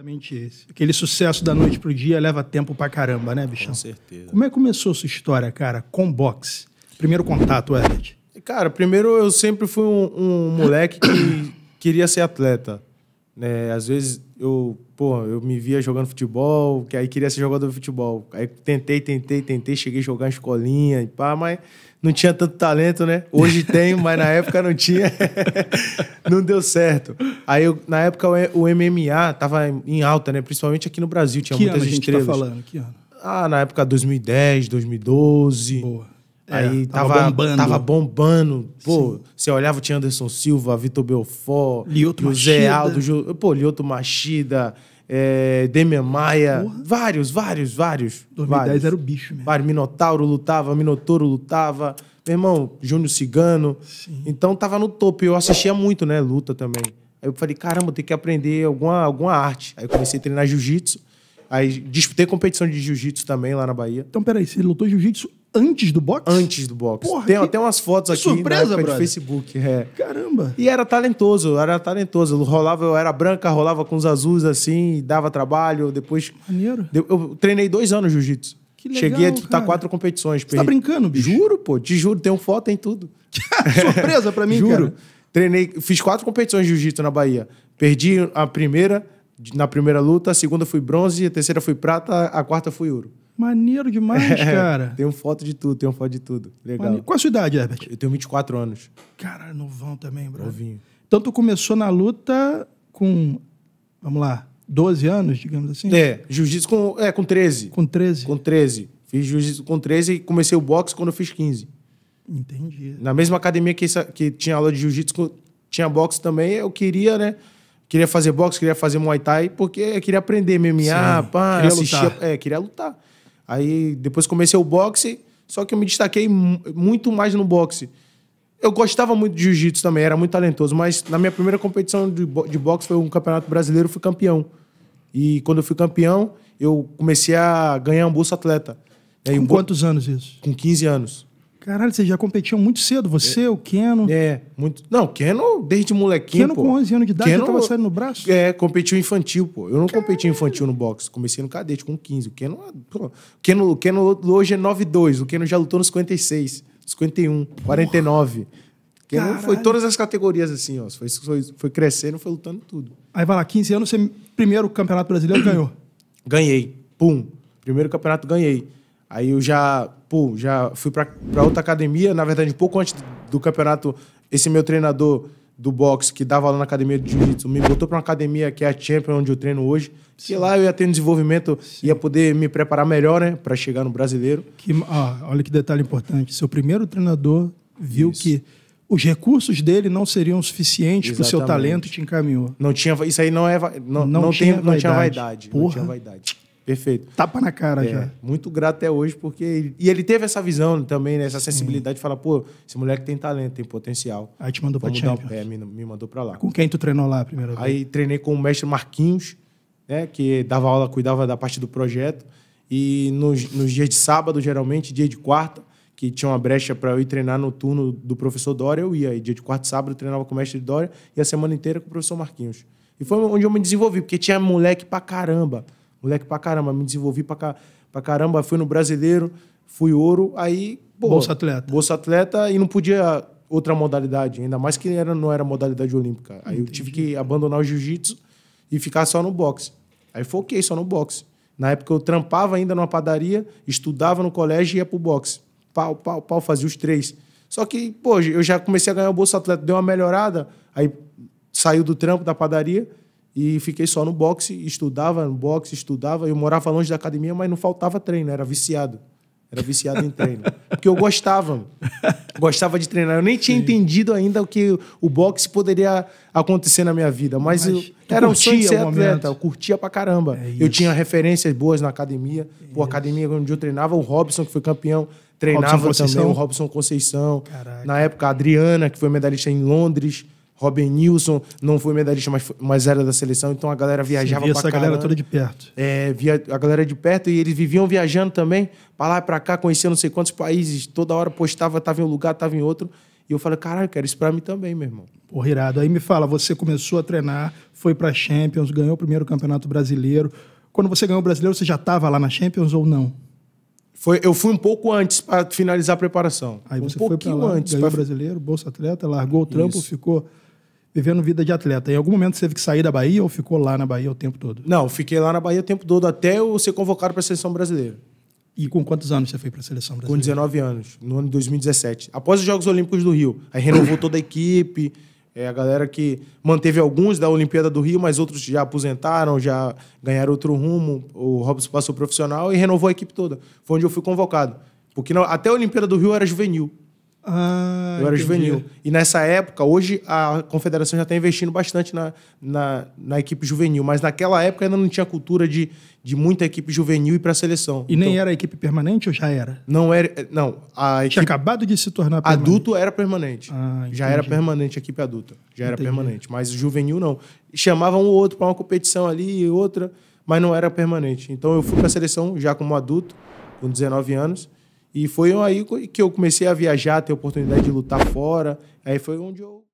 Exatamente esse. Aquele sucesso da noite pro dia leva tempo pra caramba, né, bichão? Com certeza. Como é que começou a sua história, cara, com boxe? Primeiro contato, Everett. Cara, primeiro eu sempre fui um, um moleque que queria ser atleta né? às vezes eu, pô, eu me via jogando futebol, que aí queria ser jogador de futebol. Aí tentei, tentei, tentei, cheguei a jogar em escolinha e pá, mas não tinha tanto talento, né? Hoje tenho mas na época não tinha. não deu certo. Aí eu, na época o MMA tava em alta, né? Principalmente aqui no Brasil, tinha que muitas ano estrelas. A gente tá falando? Que ano? Ah, na época 2010, 2012. Boa. É, aí tava, tava, bombando. Tava bombando. Pô, Sim. você olhava, tinha Anderson Silva, Vitor Belfort, Lioto José Machida. Aldo, pô, Lioto Machida, é, Demian Maia. Porra. Vários, vários, vários. 2010 vários. era o bicho mesmo. Vários. Minotauro lutava, Minotouro lutava. Meu irmão, Júnior Cigano. Sim. Então tava no topo. Eu assistia muito, né? Luta também. Aí eu falei, caramba, tem que aprender alguma, alguma arte. Aí eu comecei a treinar jiu-jitsu. Aí disputei competição de jiu-jitsu também lá na Bahia. Então, peraí, você lutou jiu-jitsu Antes do box? Antes do box. Porra, tem que... até umas fotos aqui surpresa, na época Facebook. É. Caramba. E era talentoso, era talentoso. Rolava, eu era branca, rolava com os azuis assim, dava trabalho. Depois. Maneiro. Eu treinei dois anos jiu-jitsu. Que legal, Cheguei a disputar cara. quatro competições. Você tá perdi. tá brincando, bicho? Juro, pô. Te juro, tem foto, tem tudo. surpresa pra mim, juro. Cara. Treinei, fiz quatro competições de jiu-jitsu na Bahia. Perdi a primeira, na primeira luta, a segunda fui bronze, a terceira fui prata, a quarta fui ouro. Maneiro demais, é, cara. Tenho foto de tudo, tenho foto de tudo. Legal. Maneiro. Qual a sua idade, Herbert? Eu tenho 24 anos. Cara, novão também, bro. Novinho. Então tu começou na luta com, vamos lá, 12 anos, digamos assim? É, jiu-jitsu com, é, com 13. Com 13? Com 13. Fiz jiu-jitsu com 13 e comecei o boxe quando eu fiz 15. Entendi. Na mesma academia que, essa, que tinha aula de jiu-jitsu, tinha boxe também, eu queria, né? Queria fazer boxe, queria fazer Muay Thai, porque eu queria aprender MMA, Sim. pá, queria assistir. É, queria lutar. Aí depois comecei o boxe, só que eu me destaquei muito mais no boxe. Eu gostava muito de jiu-jitsu também, era muito talentoso, mas na minha primeira competição de, bo de boxe foi um campeonato brasileiro, fui campeão. E quando eu fui campeão, eu comecei a ganhar um bolsa atleta. Aí, né, com quantos anos isso? Com 15 anos. Caralho, vocês já competiam muito cedo, você, é, o Keno. É, muito. Não, Keno desde molequinho. Keno pô. com 11 anos de idade Keno, já tava saindo no braço? É, competiu infantil, pô. Eu não Caralho. competi infantil no boxe, comecei no cadete com 15. O Keno, pô. Keno, Keno hoje é 9-2, o Keno já lutou nos 56, 51, Porra. 49. Keno Caralho. foi todas as categorias assim, ó. Foi, foi, foi crescendo, foi lutando tudo. Aí vai lá, 15 anos, você primeiro campeonato brasileiro ganhou? Ganhei. Pum. Primeiro campeonato ganhei. Aí eu já, pô, já fui para outra academia, na verdade, um pouco antes do campeonato, esse meu treinador do boxe que dava lá na academia de jiu-jitsu me botou para uma academia que é a Champion onde eu treino hoje, Sim. que lá eu ia ter um desenvolvimento, Sim. ia poder me preparar melhor, né, para chegar no brasileiro. Que, ah, olha que detalhe importante, seu primeiro treinador viu isso. que os recursos dele não seriam suficientes para o seu talento e te encaminhou. Não tinha, isso aí não é não, não, não tinha, tem, vaidade. Não tinha vaidade. Porra. Não tinha vaidade. Perfeito. Tapa na cara é, já. Muito grato até hoje, porque. Ele, e ele teve essa visão também, né? essa sensibilidade Sim. de falar, pô, esse moleque tem talento, tem potencial. Aí te mandou para o Champions. me, me mandou para lá. Com quem tu treinou lá primeiro? Aí vez? treinei com o mestre Marquinhos, né? Que dava aula, cuidava da parte do projeto. E nos, nos dias de sábado, geralmente, dia de quarta, que tinha uma brecha para eu ir treinar no turno do professor Dória, eu ia. E dia de quarta e sábado eu treinava com o mestre Dória e a semana inteira com o professor Marquinhos. E foi onde eu me desenvolvi, porque tinha moleque pra caramba. Moleque pra caramba, me desenvolvi pra, pra caramba, fui no brasileiro, fui ouro, aí. Pô, bolsa atleta. Bolsa atleta e não podia outra modalidade, ainda mais que era, não era modalidade olímpica. Aí Entendi. eu tive que abandonar o jiu-jitsu e ficar só no boxe. Aí foquei só no boxe. Na época eu trampava ainda numa padaria, estudava no colégio e ia pro boxe. Pau, pau, pau, fazia os três. Só que, pô, eu já comecei a ganhar o Bolsa Atleta, deu uma melhorada, aí saiu do trampo da padaria, e fiquei só no boxe, estudava no boxe, estudava. Eu morava longe da academia, mas não faltava treino, era viciado. Era viciado em treino. Porque eu gostava. Gostava de treinar. Eu nem tinha Sim. entendido ainda o que o boxe poderia acontecer na minha vida. Mas, mas era um sonho de ser atleta. Eu curtia pra caramba. É eu tinha referências boas na academia. Isso. Pô, academia onde eu treinava, o Robson, que foi campeão, treinava Robson também. O Robson Conceição. Caraca. Na época, a Adriana, que foi medalhista em Londres. Robin Nilson não foi medalhista, mas, mas era da seleção, então a galera viajava via pra essa caramba. galera toda de perto. É, via a galera de perto e eles viviam viajando também, pra lá e pra cá, conhecendo não sei quantos países, toda hora postava, tava em um lugar, tava em outro. E eu falei, caralho, quero isso pra mim também, meu irmão. Porra, irado. Aí me fala, você começou a treinar, foi pra Champions, ganhou o primeiro campeonato brasileiro. Quando você ganhou o brasileiro, você já tava lá na Champions ou não? Foi, eu fui um pouco antes para finalizar a preparação. Aí um você pouquinho foi pra lá, antes. Ganhou pra... brasileiro, Bolsa Atleta, largou o trampo, Isso. ficou vivendo vida de atleta. Em algum momento você teve que sair da Bahia ou ficou lá na Bahia o tempo todo? Não, fiquei lá na Bahia o tempo todo até eu ser convocado para a seleção brasileira. E com quantos anos você foi para a seleção brasileira? Com 19 anos, no ano de 2017. Após os Jogos Olímpicos do Rio. Aí renovou toda a equipe, é, a galera que manteve alguns da Olimpíada do Rio, mas outros já aposentaram, já ganharam outro rumo. O Robson passou profissional e renovou a equipe toda. Foi onde eu fui convocado. Porque não, até a Olimpíada do Rio era juvenil. Ah, eu era entendi. juvenil. E nessa época, hoje a confederação já está investindo bastante na, na, na, equipe juvenil, mas naquela época ainda não tinha cultura de, de muita equipe juvenil e para a seleção. E então, nem era a equipe permanente ou já era? Não era. Eh, não. A equipe, tinha acabado de se tornar permanente. Adulto era permanente. Ah, já era permanente a equipe adulta. Já era permanente. Mas juvenil não. Chamava um ou outro para uma competição ali e outra, mas não era permanente. Então eu fui para a seleção já como adulto, com 19 anos. E foi aí que eu comecei a viajar, ter a oportunidade de lutar fora. Aí foi onde eu.